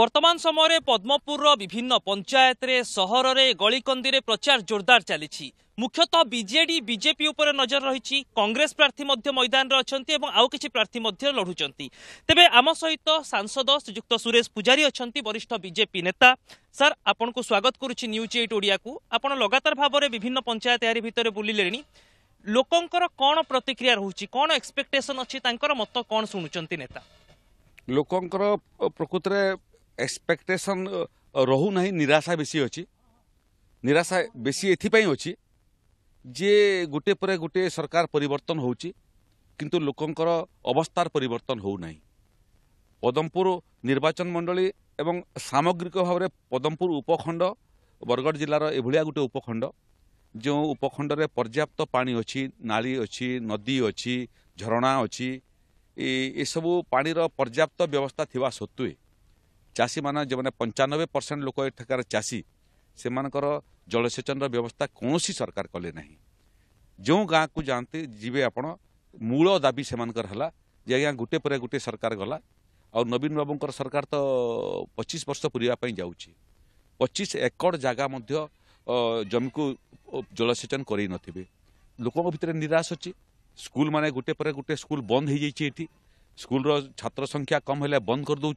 বর্তমান সময়ে পদ্মপুর বিভিন্ন পঞ্চায়েত সহরের গলিকন্দি প্রচার জোরদার চালিছি মুখ্যত বিজেডি বিজেপি উপরে নজর রয়েছে কংগ্রেস প্রার্থী মধ্যে ময়দানরে অনেক এবং আউ কিছু প্রার্থী মধ্যে লড়ুচার তেবে আম সাংসদ শ্রীযুক্ত সুরেশ পূজারী অনেক বরিষ্ঠ বিজেপি নেতা স্যার আপনার স্বাগত করুছি নিউজ এইট ওড়িয়া আপনার লগাতার ভাবে বিভিন্ন পঞ্চায়েত এর ভিতরে বুলিলে ଲୋକଙ୍କର କ'ଣ প্রতিক্রিয়া রয়েছে କ'ଣ ଏକ୍ସପେକ୍ଟେସନ୍ অনেক মত ମତ କ'ଣ ଶୁଣୁଛନ୍ତି ନେତା ଲୋକଙ୍କର ଏକ୍ସପେକ୍ଟେସନ୍ uh, ରହୁନାହିଁ ନିରାଶା ବେଶୀ ଅଛି ନିରାଶା ବେଶୀ ଏଥିପାଇଁ ଅଛି ଯେ ଗୋଟିଏ ପରେ ଗୋଟିଏ ସରକାର ପରିବର୍ତ୍ତନ ହେଉଛି କିନ୍ତୁ ଲୋକଙ୍କର ଅବସ୍ଥାର ପରିବର୍ତ୍ତନ ହେଉନାହିଁ ପଦମପୁର ନିର୍ବାଚନ ମଣ୍ଡଳୀ ଏବଂ ସାମଗ୍ରିକ ଭାବରେ ପଦମପୁର ଉପଖଣ୍ଡ ବରଗଡ଼ ଜିଲ୍ଲାର ଏଭଳିଆ ଗୋଟିଏ ଉପଖଣ୍ଡ ଯେଉଁ ଉପଖଣ୍ଡରେ ପର୍ଯ୍ୟାପ୍ତ ପାଣି ଅଛି ନାଳି ଅଛି ନଦୀ ଅଛି ଝରଣା ଅଛି ଏସବୁ ପାଣିର ପର୍ଯ୍ୟାପ୍ତ ବ୍ୟବସ୍ଥା ଥିବା ସତ୍ତ୍ୱେ चाषी मान जो पंचानबे परसेंट लोक एठकर चाषी से मानकर जलसेचन व्यवस्था कौन सी सरकार कले ना जो गाँव को जाते जीवे आप मूल दाबी से मानला जे आज गोटे पर गोटे सरकार गला आ नवीन बाबू सरकार तो पचीस वर्ष पूरापी जा पचीस एकड़ जगह जमी को जलसेचन कर लोक निराश अच्छे स्कूल मैंने गोटे पर गोटे स्कूल बंद हो जाए स्कूल छात्र संख्या कम हो बंद कर दौ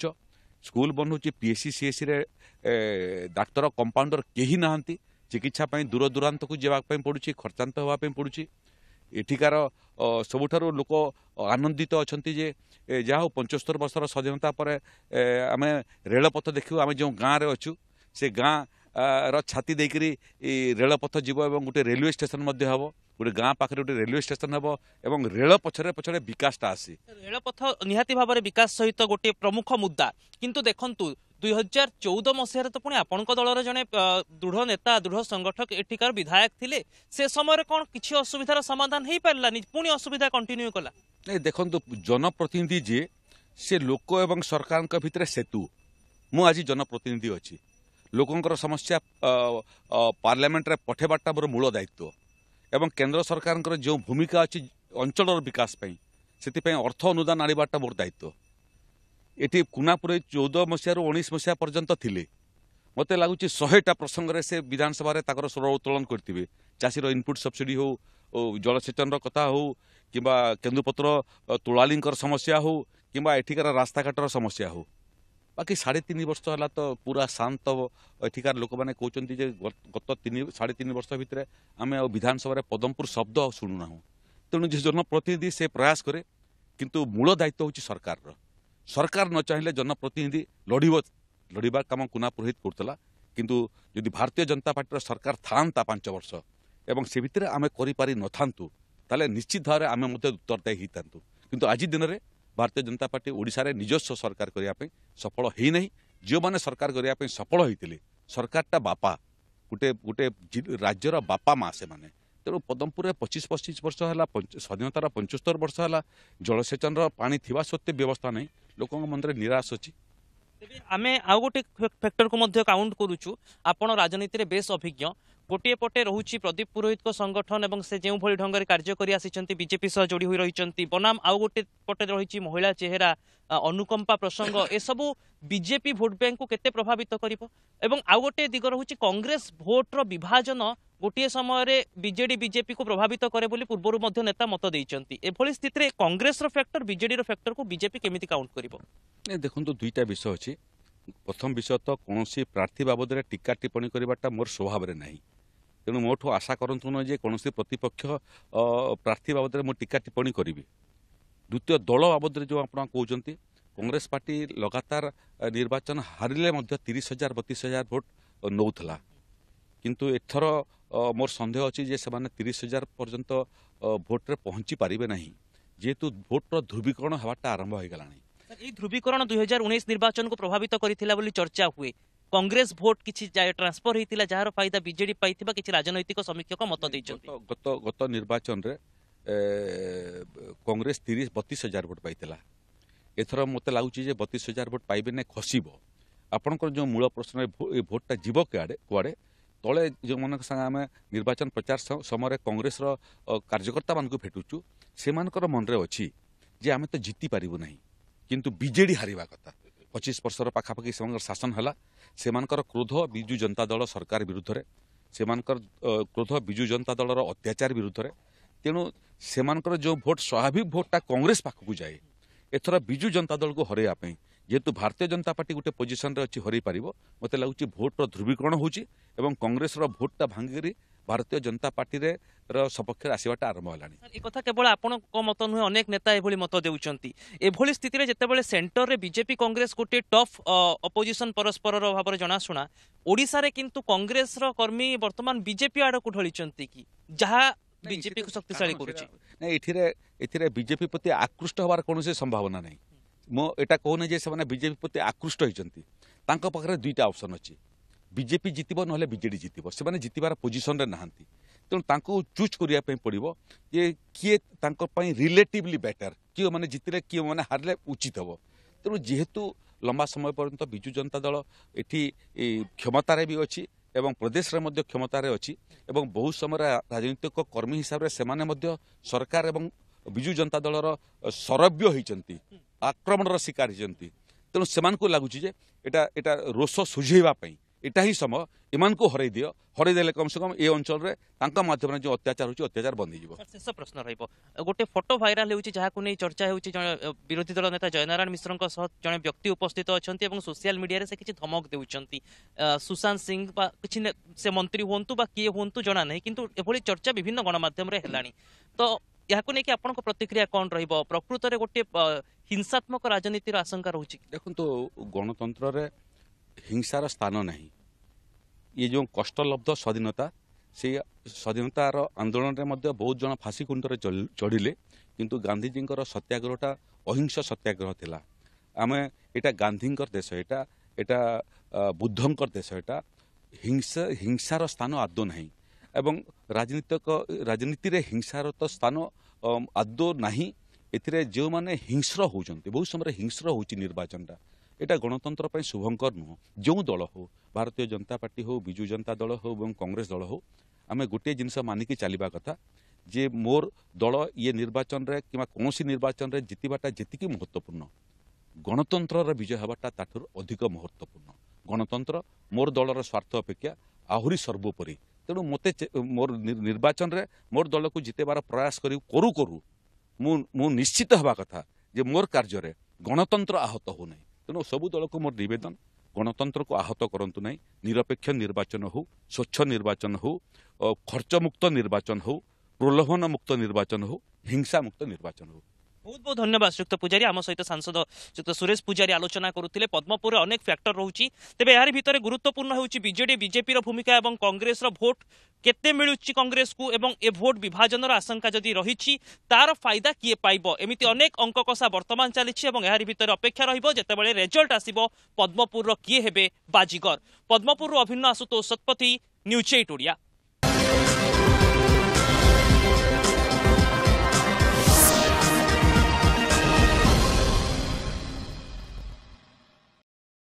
ସ୍କୁଲ ବନଉଛି ପି ଏସ୍ ସି ସିଏସ୍ସିରେ ଡାକ୍ତର କମ୍ପାଉଣ୍ଡର କେହି ନାହାନ୍ତି ଚିକିତ୍ସା ପାଇଁ ଦୂରଦୂରାନ୍ତକୁ ଯିବା ପାଇଁ ପଡ଼ୁଛି ଖର୍ଚ୍ଚାନ୍ତ ହେବା ପାଇଁ ପଡ଼ୁଛି ଏଠିକାର ସବୁଠାରୁ ଲୋକ ଆନନ୍ଦିତ ଅଛନ୍ତି ଯେ ଯାହା ହଉ ପଞ୍ଚସ୍ତର ବର୍ଷର ସ୍ୱାଧୀନତା ପରେ ଆମେ ରେଳପଥ ଦେଖିବୁ ଆମେ ଯେଉଁ ଗାଁରେ ଅଛୁ ସେ ଗାଁ ର ଛାତି ଦେଇକରି ରେଳପଥ ଯିବ ଏବଂ ଗୋଟେ ରେଲୱେ ଷ୍ଟେସନ୍ ମଧ୍ୟ ହେବ ଗୋଟେ ଗାଁ ପାଖରେ ଗୋଟେ ରେଲୱେ ଷ୍ଟେସନ ହେବ ଏବଂ ରେଳ ପଛରେ ପଛରେ ବିକାଶଟା ଆସେ ରେଳପଥ ନିହାତି ଭାବରେ ବିକାଶ ସହିତ ଗୋଟିଏ ପ୍ରମୁଖ ମୁଦ୍ଦା କିନ୍ତୁ ଦେଖନ୍ତୁ ଦୁଇ ହଜାର ଚଉଦ ମସିହାରେ ତ ପୁଣି ଆପଣଙ୍କ ଦଳର ଜଣେ ଦୃଢ଼ ନେତା ଦୃଢ଼ ସଂଗଠକ ଏଠିକାର ବିଧାୟକ ଥିଲେ ସେ ସମୟରେ କ'ଣ କିଛି ଅସୁବିଧାର ସମାଧାନ ହେଇପାରିଲାନି ପୁଣି ଅସୁବିଧା କଣ୍ଟିନ୍ୟୁ କଲା ନାଇଁ ଦେଖନ୍ତୁ ଜନପ୍ରତିନିଧି ଯିଏ ସେ ଲୋକ ଏବଂ ସରକାରଙ୍କ ଭିତରେ ସେତୁ ମୁଁ ଆଜି ଜନପ୍ରତିନିଧି ଅଛି ଲୋକଙ୍କର ସମସ୍ୟା ପାର୍ଲାମେଣ୍ଟରେ ପଠାଇବାଟା ମୋର ମୂଳ ଦାୟିତ୍ୱ ଏବଂ କେନ୍ଦ୍ର ସରକାରଙ୍କର ଯେଉଁ ଭୂମିକା ଅଛି ଅଞ୍ଚଳର ବିକାଶ ପାଇଁ ସେଥିପାଇଁ ଅର୍ଥ ଅନୁଦାନ ଆଣିବାଟା ମୋର ଦାୟିତ୍ୱ ଏଠି କୁନାପୁର ଚଉଦ ମସିହାରୁ ଉଣେଇଶ ମସିହା ପର୍ଯ୍ୟନ୍ତ ଥିଲେ ମୋତେ ଲାଗୁଛି ଶହେଟା ପ୍ରସଙ୍ଗରେ ସେ ବିଧାନସଭାରେ ତାଙ୍କର ସ୍ୱର ଉତ୍ତୋଳନ କରିଥିବେ ଚାଷୀର ଇନପୁଟ୍ ସବସିଡ଼ି ହେଉ ଜଳସେଚନର କଥା ହେଉ କିମ୍ବା କେନ୍ଦୁପତ୍ର ତୋଳାଳିଙ୍କର ସମସ୍ୟା ହେଉ କିମ୍ବା ଏଠିକାର ରାସ୍ତାଘାଟର ସମସ୍ୟା ହେଉ ବାକି ସାଢ଼େ ତିନି ବର୍ଷ ହେଲା ତ ପୁରା ଶାନ୍ତ ଏଠିକାର ଲୋକମାନେ କହୁଛନ୍ତି ଯେ ଗତ ତିନି ସାଢ଼େ ତିନି ବର୍ଷ ଭିତରେ ଆମେ ଆଉ ବିଧାନସଭାରେ ପଦମପୁର ଶବ୍ଦ ଆଉ ଶୁଣୁନାହୁଁ ତେଣୁ ଯେ ଜନପ୍ରତିନିଧି ସେ ପ୍ରୟାସ କରେ କିନ୍ତୁ ମୂଳ ଦାୟିତ୍ୱ ହେଉଛି ସରକାରର ସରକାର ନ ଚାହିଁଲେ ଜନପ୍ରତିନିଧି ଲଢ଼ିବ ଲଢ଼ିବା କାମ କୁନା ପୁରୋହିତ କରୁଥିଲା କିନ୍ତୁ ଯଦି ଭାରତୀୟ ଜନତା ପାର୍ଟିର ସରକାର ଥାଆନ୍ତା ପାଞ୍ଚ ବର୍ଷ ଏବଂ ସେ ଭିତରେ ଆମେ କରିପାରିନଥାନ୍ତୁ ତାହେଲେ ନିଶ୍ଚିତ ଭାବରେ ଆମେ ମଧ୍ୟ ଉତ୍ତରଦାୟୀ ହେଇଥାନ୍ତୁ କିନ୍ତୁ ଆଜି ଦିନରେ ଭାରତୀୟ ଜନତା ପାର୍ଟି ଓଡ଼ିଶାରେ ନିଜସ୍ୱ ସରକାର କରିବା ପାଇଁ ସଫଳ ହୋଇନାହିଁ ଯେଉଁମାନେ ସରକାର କରିବା ପାଇଁ ସଫଳ ହୋଇଥିଲେ ସରକାରଟା ବାପା ଗୋଟେ ଗୋଟେ ରାଜ୍ୟର ବାପା ମା ସେମାନେ ତେଣୁ ପଦମପୁରରେ ପଚିଶ ପଚିଶ ବର୍ଷ ହେଲା ସ୍ୱାଧୀନତାର ପଞ୍ଚସ୍ତର ବର୍ଷ ହେଲା ଜଳସେଚନର ପାଣି ଥିବା ସତ୍ତ୍ୱେ ବ୍ୟବସ୍ଥା ନାହିଁ ଲୋକଙ୍କ ମନରେ ନିରାଶ ଅଛି ଆମେ ଆଉ ଗୋଟେ ଫ୍ୟାକ୍ଟରକୁ ମଧ୍ୟ କାଉଣ୍ଟ କରୁଛୁ ଆପଣ ରାଜନୀତିରେ ବେଶ ଅଭିଜ୍ଞ ଗୋଟିଏ ପଟେ ରହୁଛି ପ୍ରଦୀପ ପୁରୋହିତଙ୍କ ସଂଗଠନ ଏବଂ ସେ ଯେଉଁଭଳି ଢଙ୍ଗରେ କାର୍ଯ୍ୟ କରି ଆସିଛନ୍ତି ବିଜେପି ସହ ଯୋଡ଼ି ହୋଇ ରହିଛନ୍ତି ବନାମ ଆଉ ଗୋଟିଏ ପଟେ ରହିଛି ମହିଳା ଚେହେରା ଅନୁକମ୍ପା ପ୍ରସଙ୍ଗ ଏସବୁ ବିଜେପି ଭୋଟ ବ୍ୟାଙ୍କକୁ କେତେ ପ୍ରଭାବିତ କରିବ ଏବଂ ଆଉ ଗୋଟିଏ ଦିଗ ରହୁଛି କଂଗ୍ରେସ ଭୋଟର ବିଭାଜନ ଗୋଟିଏ ସମୟରେ ବିଜେଡି ବିଜେପିକୁ ପ୍ରଭାବିତ କରେ ବୋଲି ପୂର୍ବରୁ ମଧ୍ୟ ନେତା ମତ ଦେଇଛନ୍ତି ଏଭଳି ସ୍ଥିତିରେ କଂଗ୍ରେସର ଫ୍ୟାକ୍ଟର ବିଜେଡିର ଫ୍ୟାକ୍ଟରକୁ ବିଜେପି କେମିତି କାଉଣ୍ଟ କରିବ ଦେଖନ୍ତୁ ଦୁଇଟା ବିଷୟ ଅଛି ପ୍ରଥମ ବିଷୟ ତ କୌଣସି ପ୍ରାର୍ଥୀ ବାବଦରେ ଟୀକା ଟିପ୍ପଣୀ କରିବାଟା ମୋର ସ୍ୱଭାବରେ ନାହିଁ ତେଣୁ ମୋଠୁ ଆଶା କରନ୍ତୁ ନୁହେଁ ଯେ କୌଣସି ପ୍ରତିପକ୍ଷ ପ୍ରାର୍ଥୀ ବାବଦରେ ମୁଁ ଟୀକା ଟିପ୍ପଣୀ କରିବି ଦ୍ୱିତୀୟ ଦଳ ବାବଦରେ ଯେଉଁ ଆପଣ କହୁଛନ୍ତି କଂଗ୍ରେସ ପାର୍ଟି ଲଗାତାର ନିର୍ବାଚନ ହାରିଲେ ମଧ୍ୟ ତିରିଶ ହଜାର ବତିଶ ହଜାର ଭୋଟ ନେଉଥିଲା କିନ୍ତୁ ଏଥର ମୋର ସନ୍ଦେହ ଅଛି ଯେ ସେମାନେ ତିରିଶ ହଜାର ପର୍ଯ୍ୟନ୍ତ ଭୋଟରେ ପହଞ୍ଚି ପାରିବେ ନାହିଁ ଯେହେତୁ ଭୋଟର ଧ୍ରୁବୀକରଣ ହେବାଟା ଆରମ୍ଭ ହୋଇଗଲାଣି ଏଇ ଧ୍ରୁବୀକରଣ ଦୁଇ ହଜାର ଉଣେଇଶ ନିର୍ବାଚନକୁ ପ୍ରଭାବିତ କରିଥିଲା ବୋଲି ଚର୍ଚ୍ଚା ହୁଏ কংগ্রেস ভোট কিছু ট্রান্সফর হয়েছিল যার ফাইদা বিজেডি পাই কিছু রাজনৈতিক সমীক্ষক মত দিয়েছেন গত গত নির্বাচন কংগ্রেস তিরিশ বতিশ হাজার ভোট পাই এথর মতো লাগুছে যে বতিশ হাজার ভোট পাইবে না খসব আপনার যে মূল প্রশ্ন এই ভোটটা যাব কেয়াড়ে কুয়াড়ে তলে যে সাথে আমি নির্বাচন প্রচার সময় কংগ্রেসর কার্যকর্তা মানুষ ভেটুছু সে মনরে অছি যে আমি তো জিতি পারিবু না কিন্তু বিজেডি হারিবা কথা ପଚିଶ ବର୍ଷର ପାଖାପାଖି ସେମାନଙ୍କର ଶାସନ ହେଲା ସେମାନଙ୍କର କ୍ରୋଧ ବିଜୁ ଜନତା ଦଳ ସରକାର ବିରୁଦ୍ଧରେ ସେମାନଙ୍କର କ୍ରୋଧ ବିଜୁ ଜନତା ଦଳର ଅତ୍ୟାଚାର ବିରୁଦ୍ଧରେ ତେଣୁ ସେମାନଙ୍କର ଯେଉଁ ଭୋଟ୍ ସ୍ୱାଭାବିକ ଭୋଟ୍ଟା କଂଗ୍ରେସ ପାଖକୁ ଯାଏ ଏଥର ବିଜୁ ଜନତା ଦଳକୁ ହରାଇବା ପାଇଁ ଯେହେତୁ ଭାରତୀୟ ଜନତା ପାର୍ଟି ଗୋଟେ ପୋଜିସନ୍ରେ ଅଛି ହରାଇ ପାରିବ ମୋତେ ଲାଗୁଛି ଭୋଟ୍ର ଧ୍ରୁବୀକରଣ ହେଉଛି ଏବଂ କଂଗ୍ରେସର ଭୋଟ୍ଟା ଭାଙ୍ଗିକରି ଭାରତୀୟ ଜନତା ପାର୍ଟିରେ ସପକ୍ଷରେ ଆସିବାଟା ଆରମ୍ଭ ହେଲାଣି ଏ କଥା କେବଳ ଆପଣଙ୍କ ମତ ନୁହେଁ ଅନେକ ନେତା ଏଭଳି ମତ ଦେଉଛନ୍ତି ଏଭଳି ସ୍ଥିତିରେ ଯେତେବେଳେ ସେଣ୍ଟରରେ ବିଜେପି କଂଗ୍ରେସ ଗୋଟିଏ ଟଫ୍ ଅପୋଜିସନ ପରସ୍ପରର ଭାବରେ ଜଣାଶୁଣା ଓଡ଼ିଶାରେ କିନ୍ତୁ କଂଗ୍ରେସର କର୍ମୀ ବର୍ତ୍ତମାନ ବିଜେପି ଆଡ଼କୁ ଢଳିଛନ୍ତି କି ଯାହା ବିଜେପିକୁ ଶକ୍ତିଶାଳୀ କରୁଛି ନାଇଁ ଏଥିରେ ଏଥିରେ ବିଜେପି ପ୍ରତି ଆକୃଷ୍ଟ ହେବାର କୌଣସି ସମ୍ଭାବନା ନାହିଁ ମୁଁ ଏଇଟା କହୁନି ଯେ ସେମାନେ ବିଜେପି ପ୍ରତି ଆକୃଷ୍ଟ ହୋଇଛନ୍ତି ତାଙ୍କ ପାଖରେ ଦୁଇଟା ଅପସନ୍ ଅଛି বিজেপি জিতব নহলে বিজেডি জিতব সে জিতবার পজিশনরে না তেমন তাঁকু চুজ করা পড়ব যে কি তা রিলেটিভলি বেটার কি মানে জিতলে কি মানে হারলে উচিত হব তেমন যেহেতু লম্বা সময় পর্যন্ত বিজু জনতা দল এটি ক্ষমতার বি অছি এবং প্রদেশে মধ্যে ক্ষমতার অবং বহু সময় রাজনৈতিক কর্মী হিসাবে সে সরকার এবং বিজু জনতা দলর সরব্য হয়েছেন আক্রমণর শিকার হয়েছেন তেমন সে লাগুছি যে এটা এটা রোষ সুঝাইবা এটা ହିଁ ସମୟ ଏମାନଙ୍କୁ ହରେଇ ଦିଅ ହରେଇ ଦେଲେ କମ୍ ସେ କମ୍ ଏ ଅଞ୍ଚଳରେ ତାଙ୍କ ମାଧ୍ୟମରେ ଯେଉଁ ଅତ୍ୟାଚାର ହେଉଛି ଅତ୍ୟାଚାର ବନ୍ଦ ହେଇଯିବ ଶେଷ ପ୍ରଶ୍ନ ରହିବ ଗୋଟେ ଫଟୋ ଭାଇରାଲ ହେଉଛି ଯାହାକୁ ନେଇ ଚର୍ଚ୍ଚା ହେଉଛି ଜଣେ ବିରୋଧୀ ଦଳ ନେତା ଜୟନାରାୟଣ ମିଶ୍ରଙ୍କ ସହ ଜଣେ ବ୍ୟକ୍ତି ଉପସ୍ଥିତ ଅଛନ୍ତି ଏବଂ ସୋସିଆଲ ମିଡିଆରେ ସେ କିଛି ଧମକ ଦେଉଛନ୍ତି ସୁଶାନ୍ତ ସିଂ ବା କିଛି ସେ ମନ୍ତ୍ରୀ ହୁଅନ୍ତୁ ବା କିଏ ହୁଅନ୍ତୁ ଜଣା ନାହିଁ କିନ୍ତୁ ଏଭଳି ଚର୍ଚ୍ଚା ବିଭିନ୍ନ ଗଣମାଧ୍ୟମରେ ହେଲାଣି ତ ଏହାକୁ ନେଇକି ଆପଣଙ୍କ ପ୍ରତିକ୍ରିୟା କ'ଣ ରହିବ ପ୍ରକୃତରେ ଗୋଟିଏ ହିଂସାତ୍ମକ ରାଜନୀତିର ଆଶଙ୍କା ରହୁଛି ଦେଖନ୍ତୁ ଗଣତନ୍ତ୍ରରେ ହିଂସାର ସ୍ଥାନ ନାହିଁ ଇଏ ଯେଉଁ କଷ୍ଟଲବ୍ଧ ସ୍ୱାଧୀନତା ସେ ସ୍ୱାଧୀନତାର ଆନ୍ଦୋଳନରେ ମଧ୍ୟ ବହୁତ ଜଣ ଫାଶୀକୁଣ୍ଡରେ ଚଢ଼ିଲେ କିନ୍ତୁ ଗାନ୍ଧିଜୀଙ୍କର ସତ୍ୟାଗ୍ରହଟା ଅହିଂସ ସତ୍ୟାଗ୍ରହ ଥିଲା ଆମେ ଏଇଟା ଗାନ୍ଧୀଙ୍କର ଦେଶ ଏଇଟା ଏଇଟା ବୁଦ୍ଧଙ୍କର ଦେଶ ଏଇଟା ହିଂସା ହିଂସାର ସ୍ଥାନ ଆଦୌ ନାହିଁ ଏବଂ ରାଜନୀତିକ ରାଜନୀତିରେ ହିଂସାର ତ ସ୍ଥାନ ଆଦୌ ନାହିଁ ଏଥିରେ ଯେଉଁମାନେ ହିଂସ୍ର ହେଉଛନ୍ତି ବହୁତ ସମୟରେ ହିଂସ୍ର ହେଉଛି ନିର୍ବାଚନଟା এটা গণতন্ত্র ପାଇଁ ଶୁଭଙ୍କର ନୁହଁ ଯେଉଁ ଦଳ ହେଉ ଭାରତୀୟ ଜନତା ପାର୍ଟି ହେଉ ବିଜୁ ଜନତା ଦଳ ହେଉ ଏବଂ କଂଗ୍ରେସ ଦଳ ହେଉ ଆମେ ଗୋଟିଏ ଜିନିଷ ମାନିକି ଚାଲିବା କଥା ଯେ ମୋର ଦଳ ଇଏ ନିର୍ବାଚନରେ କିମ୍ବା କୌଣସି ନିର୍ବାଚନରେ ଜିତିବାଟା ଯେତିକି ମହତ୍ତ୍ୱପୂର୍ଣ୍ଣ ଗଣତନ୍ତ୍ରର ବିଜୟ ହେବାଟା ତାଠାରୁ ଅଧିକ ମହତ୍ତ୍ୱପୂର୍ଣ୍ଣ ଗଣତନ୍ତ୍ର ମୋର ଦଳର ସ୍ୱାର୍ଥ ଅପେକ୍ଷା ଆହୁରି ସର୍ବୋପରି ତେଣୁ ମୋତେ ମୋର ନିର୍ବାଚନରେ ମୋର ଦଳକୁ ଜିତେଇବାର ପ୍ରୟାସ କରି କରୁ କରୁ ମୁଁ ମୁଁ ନିଶ୍ଚିତ ହେବା କଥା ଯେ ମୋର କାର୍ଯ୍ୟରେ ଗଣତନ୍ତ୍ର ଆହତ ହେଉନାହିଁ ତେଣୁ ସବୁ ଦଳକୁ ମୋର ନିବେଦନ ଗଣତନ୍ତ୍ରକୁ ଆହତ କରନ୍ତୁ ନାହିଁ ନିରପେକ୍ଷ ନିର୍ବାଚନ ହେଉ ସ୍ୱଚ୍ଛ ନିର୍ବାଚନ ହେଉ ଖର୍ଚ୍ଚମୁକ୍ତ ନିର୍ବାଚନ ହେଉ ପ୍ରଲୋଭନ ମୁକ୍ତ ନିର୍ବାଚନ ହେଉ ହିଂସାମୁକ୍ତ ନିର୍ବାଚନ ହେଉ ବହୁତ ବହୁତ ଧନ୍ୟବାଦ ଯୁକ୍ତ ପୂଜାରୀ ଆମ ସହିତ ସାଂସଦ ଯୁକ୍ତ ସୁରେଶ ପୂଜାରୀ ଆଲୋଚନା କରୁଥିଲେ ପଦ୍ମପୁରରେ ଅନେକ ଫ୍ୟାକ୍ଟର ରହୁଛି ତେବେ ଏହାରି ଭିତରେ ଗୁରୁତ୍ୱପୂର୍ଣ୍ଣ ହେଉଛି ବିଜେଡି ବିଜେପିର ଭୂମିକା ଏବଂ କଂଗ୍ରେସର ଭୋଟ କେତେ ମିଳୁଛି କଂଗ୍ରେସକୁ ଏବଂ ଏ ଭୋଟ ବିଭାଜନର ଆଶଙ୍କା ଯଦି ରହିଛି ତାର ଫାଇଦା କିଏ ପାଇବ ଏମିତି ଅନେକ ଅଙ୍କ କଷା ବର୍ତ୍ତମାନ ଚାଲିଛି ଏବଂ ଏହାରି ଭିତରେ ଅପେକ୍ଷା ରହିବ ଯେତେବେଳେ ରେଜଲ୍ଟ ଆସିବ ପଦ୍ମପୁରର କିଏ ହେବେ ବାଜିଗର ପଦ୍ମପୁରରୁ ଅଭିନ୍ନ ଆଶୁତୋଷ ଶତପଥୀ ନ୍ୟୁଜ୍ ଏଇଟ୍ ଓଡ଼ିଆ